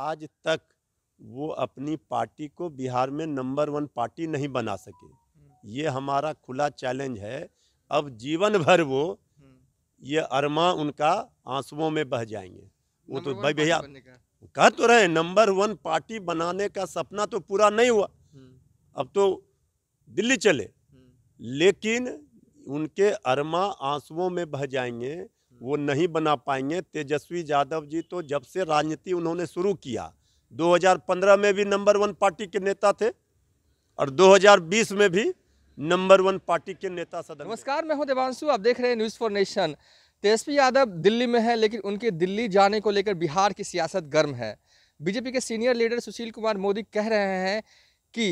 आज तक वो अपनी पार्टी को बिहार में नंबर वन पार्टी नहीं बना सके हम्म। ये हमारा खुला चैलेंज है अब जीवन भर वो हम्म। ये अरमा उनका आंसुओं में बह जाएंगे वो तो भाई भैया कह तो रहे नंबर वन पार्टी बनाने का सपना तो पूरा नहीं हुआ हम्म। अब तो दिल्ली चले लेकिन उनके अरमा आंसुओं में बह जाएंगे वो नहीं बना पाएंगे तेजस्वी यादव जी तो जब से राजनीति उन्होंने शुरू किया 2015 में भी नंबर वन पार्टी के नेता थे और 2020 में भी नंबर वन पार्टी के नेता सदन नमस्कार मैं हूं देवांशु आप देख रहे हैं News for Nation Tejashwi Yadav Delhi में है लेकिन उनके दिल्ली जाने को लेकर बिहार की सियासत गर्म है बीजेपी के सीनियर लीडर सुशील कुमार मोदी कह रहे हैं कि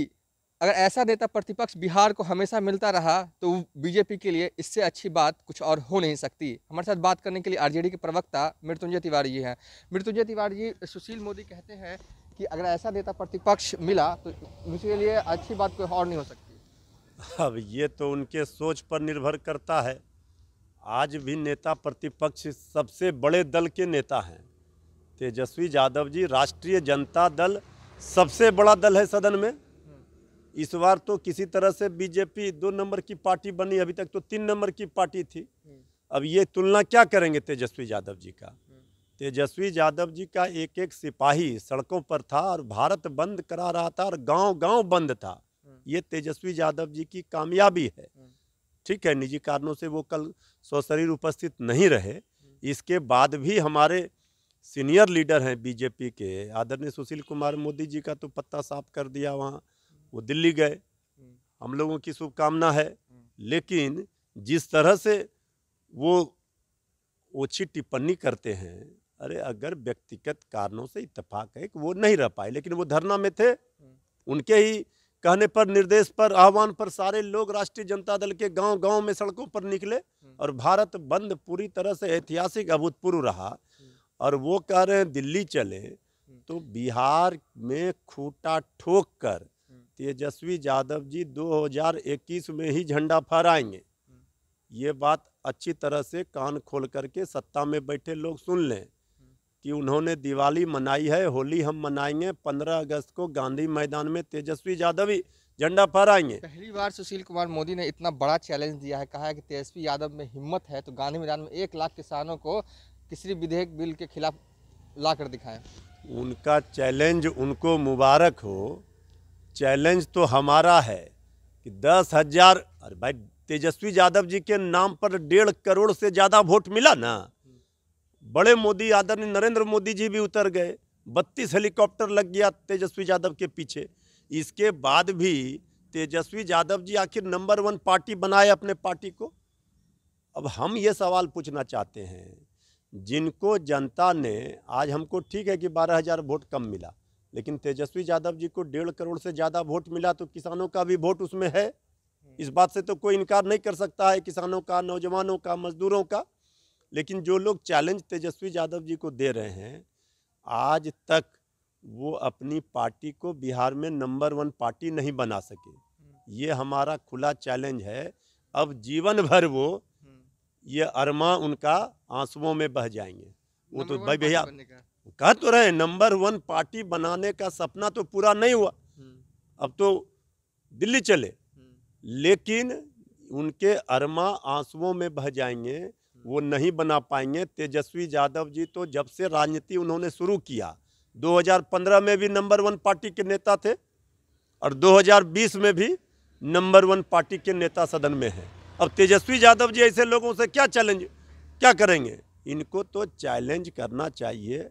अगर ऐसा नेता प्रतिपक्ष बिहार को हमेशा मिलता रहा तो बीजेपी के लिए इससे अच्छी बात कुछ और हो नहीं सकती हमारे साथ बात करने के लिए आरजेडी के प्रवक्ता मृत्युंजय तिवारी जी हैं मृत्युंजय तिवारी जी सुशील मोदी कहते हैं कि अगर ऐसा नेता प्रतिपक्ष मिला तो उसके लिए अच्छी बात कोई और नहीं हो सकती अब ये तो उनके सोच पर निर्भर करता है आज भी नेता प्रतिपक्ष सबसे बड़े दल के नेता हैं तेजस्वी यादव जी राष्ट्रीय जनता दल सबसे बड़ा दल है सदन में इस बार तो किसी तरह से बीजेपी दो नंबर की पार्टी बनी अभी तक तो तीन नंबर की पार्टी थी हम्म। अब ये तुलना क्या करेंगे तेजस्वी यादव जी का हम्म। तेजस्वी यादव जी का एक एक सिपाही सड़कों पर था और भारत बंद करा रहा था और गांव गांव बंद था हम्म। ये तेजस्वी यादव जी की कामयाबी है ठीक है निजी कारणों से वो कल सशरीर उपस्थित नहीं रहे इसके बाद भी हमारे सीनियर लीडर हैं बीजेपी के आदरणीय सुशील कुमार मोदी जी का तो पत्ता साफ कर दिया वहाँ वो दिल्ली गए हम्म। हम लोगों की शुभकामना है हम्म। लेकिन जिस तरह से वो ओछी टिप्पणी करते हैं अरे अगर व्यक्तिगत कारणों से इतफाक है कि वो नहीं रह पाए लेकिन वो धरना में थे हम्म। उनके ही कहने पर निर्देश पर आह्वान पर सारे लोग राष्ट्रीय जनता दल के गांव गांव में सड़कों पर निकले और भारत बंद पूरी तरह से ऐतिहासिक अभूतपूर्व रहा और वो कह रहे हैं दिल्ली चले तो बिहार में खूटा ठोक कर तेजस्वी यादव जी 2021 में ही झंडा फहराएंगे हम्म। ये बात अच्छी तरह से कान खोल करके सत्ता में बैठे लोग सुन लें हम्म। कि उन्होंने दिवाली मनाई है होली हम मनाएंगे पंद्रह अगस्त को गांधी मैदान में तेजस्वी यादव ही झंडा फहराएंगे पहली बार सुशील कुमार मोदी ने इतना बड़ा चैलेंज दिया है कहा है कि तेजस्वी यादव में हिम्मत है तो गांधी मैदान में एक लाख किसानों को किसी विधेयक बिल के खिलाफ ला कर दिखाएं उनका चैलेंज उनको मुबारक हो चैलेंज तो हमारा है कि दस हजार अरे भाई तेजस्वी यादव जी के नाम पर डेढ़ करोड़ से ज़्यादा वोट मिला ना बड़े मोदी आदरणीय नरेंद्र मोदी जी भी उतर गए बत्तीस हेलीकॉप्टर लग गया तेजस्वी यादव के पीछे इसके बाद भी तेजस्वी यादव जी आखिर नंबर वन पार्टी बनाए अपने पार्टी को अब हम ये सवाल पूछना चाहते हैं जिनको जनता ने आज हमको ठीक है कि बारह हज़ार वोट कम मिला लेकिन तेजस्वी यादव जी को डेढ़ करोड़ से ज़्यादा वोट मिला तो किसानों का भी वोट उसमें है इस हम्म। बात से तो कोई इनकार नहीं कर सकता है किसानों का नौजवानों का मजदूरों का लेकिन जो लोग चैलेंज तेजस्वी यादव जी को दे रहे हैं आज तक वो अपनी पार्टी को बिहार में नंबर वन पार्टी नहीं बना सके हम्म। ये हमारा खुला चैलेंज है अब जीवन भर वो हम्म। ये अरमा उनका आंसुओं में बह जाएंगे वो तो भाई भैया कह तो रहे नंबर वन पार्टी बनाने का सपना तो पूरा नहीं हुआ हम्म। अब तो दिल्ली चले हम्म। लेकिन उनके अरमा आंसुओं में बह जाएंगे वो हम्म। नहीं बना पाएंगे तेजस्वी यादव जी तो जब से राजनीति उन्होंने शुरू किया 2015 में भी नंबर वन पार्टी के नेता थे और 2020 में भी नंबर वन पार्टी के नेता सदन में हैं अब तेजस्वी यादव जी ऐसे लोगों से क्या चैलेंज क्या करेंगे इनको तो चैलेंज करना चाहिए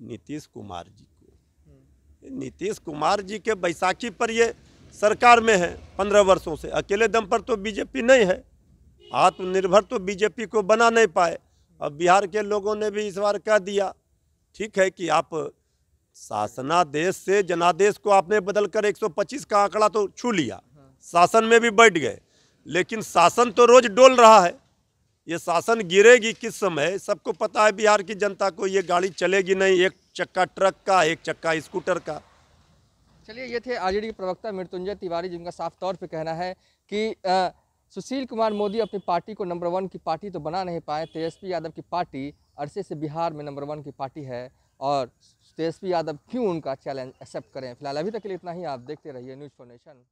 नीतीश कुमार जी को हम्म। नीतीश कुमार जी के बैसाखी पर ये सरकार में है पंद्रह वर्षों से अकेले दम पर तो बीजेपी नहीं है आत्मनिर्भर तो बीजेपी को बना नहीं पाए अब बिहार के लोगों ने भी इस बार कह दिया ठीक है कि आप शासनादेश से जनादेश को आपने बदल कर 125 का आंकड़ा तो छू लिया हाँ। शासन में भी बैठ गए लेकिन शासन तो रोज डोल रहा है ये शासन गिरेगी किस समय सबको पता है बिहार की जनता को ये गाड़ी चलेगी नहीं एक चक्का ट्रक का एक चक्का स्कूटर का चलिए ये थे आरजेडी के प्रवक्ता मृत्युंजय तिवारी जिनका साफ तौर पे कहना है कि आ, सुशील कुमार मोदी अपनी पार्टी को नंबर वन की पार्टी तो बना नहीं पाए तेजस्वी यादव की पार्टी अरसे से बिहार में नंबर वन की पार्टी है और तेजस्वी यादव क्यों उनका चैलेंज एक्सेप्ट करें फिलहाल अभी तक के लिए इतना ही आप देखते रहिए न्यूज़ फॉर नेशन